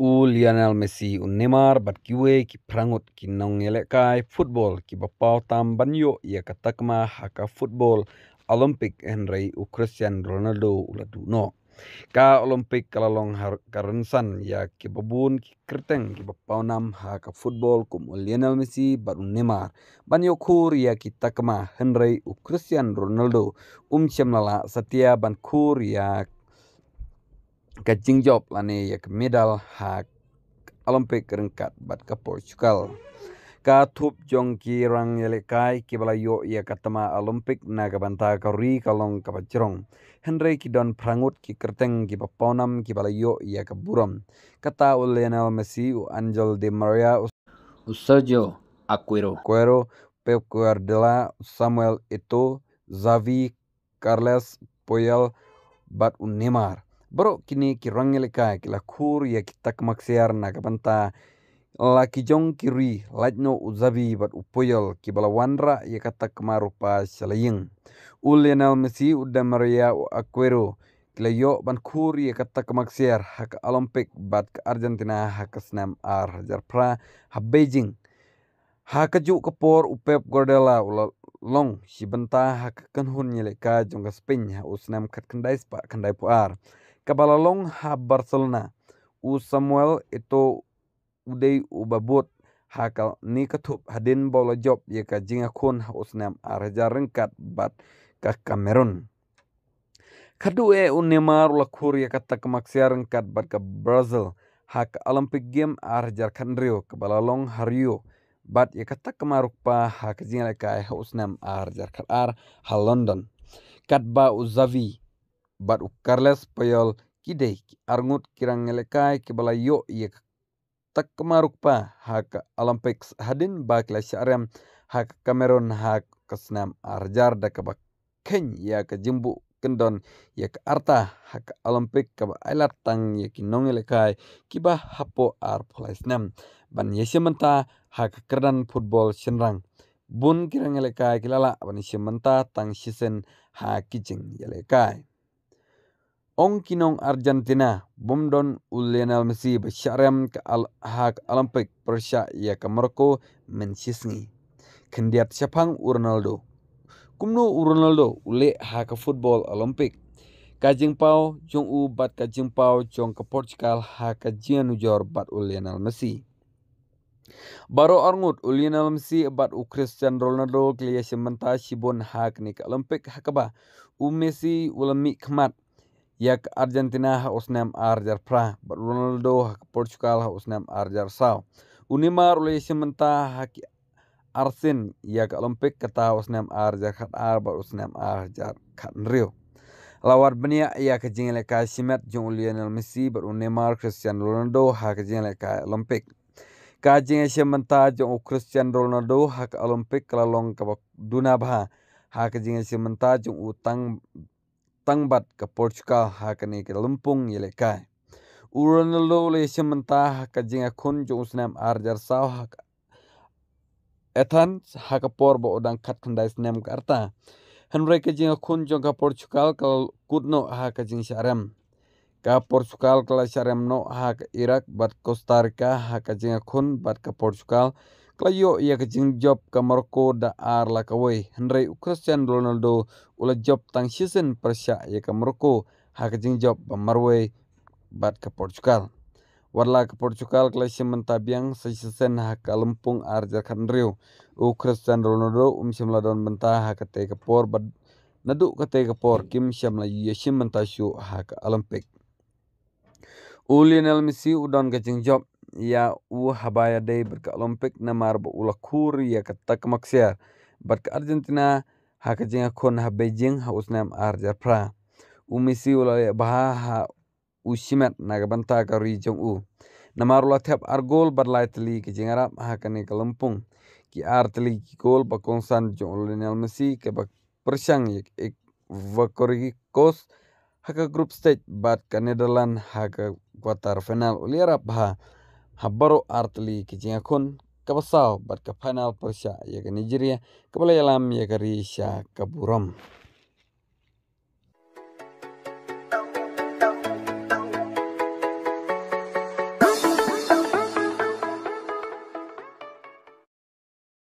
u Lionel Messi u Neymar bat kiwe ki prangut ki nong kai football ki bapau tam banyo ia katakma haka football Olympic Henry u Christian Ronaldo u no. Ka Olympic kalalong har karansan ya ki babun ki kriteng ki bapau nam haka football kum u Lionel Messi bat u Neymar banyo kur ia ki takma Henry u Christian Ronaldo um cemlala setia ban kur ia kacing job lani yak medal hak Olympic rengkat bat ke Portugal. Ka thup jong ki rang yale kai ki bala yo ya katama Olympic na ka banta ka ri ka long ka bachrong. Henry ki don prangut ki kerteng ki paponam ki bala yo ya ka buram. Kata u Lionel Messi u Angel Di Maria u Sergio Aquero. Aquero Pep Guardiola, Samuel Eto, Xavi, Carles, Puyol, Bat Unimar. Un Bro kini ki rangi leka ki la kur ya ki tak maksiar na kapanta la ki jong ki ri lajno uzabi bat upoyol ki bala wanra ya kata kemarupa selayeng. U Lionel Messi udda Maria u Aquero ki la yo ban kur ya kata kemaksiar hak Olympic bat ke Argentina hak senam ar hajar pra ha Beijing. Ha keju kepor upep gordela ula long si benta hak kenhun nyeleka jongga Spain ha usnam kat kendai sepak kendai puar. ar kabalalong ha Barcelona. U Samuel itu udai ubabut hakal ni ketup hadin bola job ya ka jinga kun ha usnam arja rengkat bat ka Cameroon. Kadu e un Neymar lakur ya kata kemaksiar rengkat bat ka Brazil hak Olympic Game arja kandrio kabalalong hario bat ya kata kemarukpa hak jinga kai e ha usnam arja kar ar ha London. Kat ba uzavi. Zavi bat ukarles payol kidei ki arngut kirang ngelekai ki bala yo yek tak kemaruk pa hak olympics hadin bak la syarem hak cameron hak kesnam arjar da kaba ken ya ke jembu kendon ya ke arta hak olympic ka ba alat tang ya ki nongelekai ki ba hapo ar plasnam ban yesementa hak kerdan football senrang bun kirang ngelekai kilala ban yesementa tang sisen hak kijing ngelekai ya Ongkinong Argentina bumdon Lionel Messi bersyarem ke Al Hak Olympic Persia ia ke Morocco mencisngi. Kendiat sepang Ronaldo. Kumno Ronaldo ule Hak Football Olimpik. Kajing Pau Jong U bat Kajing Pau Jong ke Portugal Hak Kajian Ujor bat Lionel Messi. Baru Arngut Lionel Messi bat u Cristiano Ronaldo kliya sementara sibon Hak ni ke Olympic Hakaba. U Messi ulamik mat. یک ارجنتینا ہا اس نیم آر جر پرا رونالدو ہا پورچکال ہا اس نیم آر جر ساو اونی مار اولی اسی منتا ہا کی ارسن یک الومپک کتا ہا اس نیم آر جر خط آر بر اس نیم آر جر خط نریو لاوار بنیا ایا کا جنگل کا سیمت جون لینل مسی بر اونی مار کرسیان رونالدو ہا کا جنگل کا الومپک کا جنگل سی منتا جون او کرسیان رونالدو ہا کا الومپک کلا لونگ کبا دونا بھا ہا کا جنگل سی منتا جون او تنگ tangbat ke Portugal hakani ke lempung yelekai. Urun lalu le sementah ha ke jingga kunjung senam arjar saw hak. Ethan hak porbo udang kat kendai senam karta. Henry ke jingga kunjung ke Portugal ke kudno hak ke jing syarem. Ke Portugal ke syarem no hak Irak bat Costa Rica hak ke jingga kun bat ke Portugal. Portugal klayo yak jing job ka marco da ar la ka wei henry christian ronaldo ula job tang season persia yak marco ha ka jing job ba marwe bat ka portugal warla ka portugal kla simen tabiang sa season ha ka lempung ar jar kan riu u christian ronaldo um simla don benta ha ka te ka por bad nadu ka te ka por kim simla yi simen ta shu ha ka olympic u lionel messi udon ka jing job ya u habaya day berka olympic na marba ula kur ya ka tak maksiar berka argentina ha ka jinga kon ha beijing ha usnam arja pra u misi ula ya bha ha u simet na ga banta ka ri jong u na marula thep ar gol bar lai tli ki jinga ra ha ka ne kalampung ki ar tli ki gol ba konsan jo lenel misi ke ba persang ek ek vakorigi kos haka group stage bat ka netherland haka quarter final uliara bha habbaro art li kijinga kun kabasaw bat ka final persia ya ka nigeria kabala yalam ya ka risha kaburam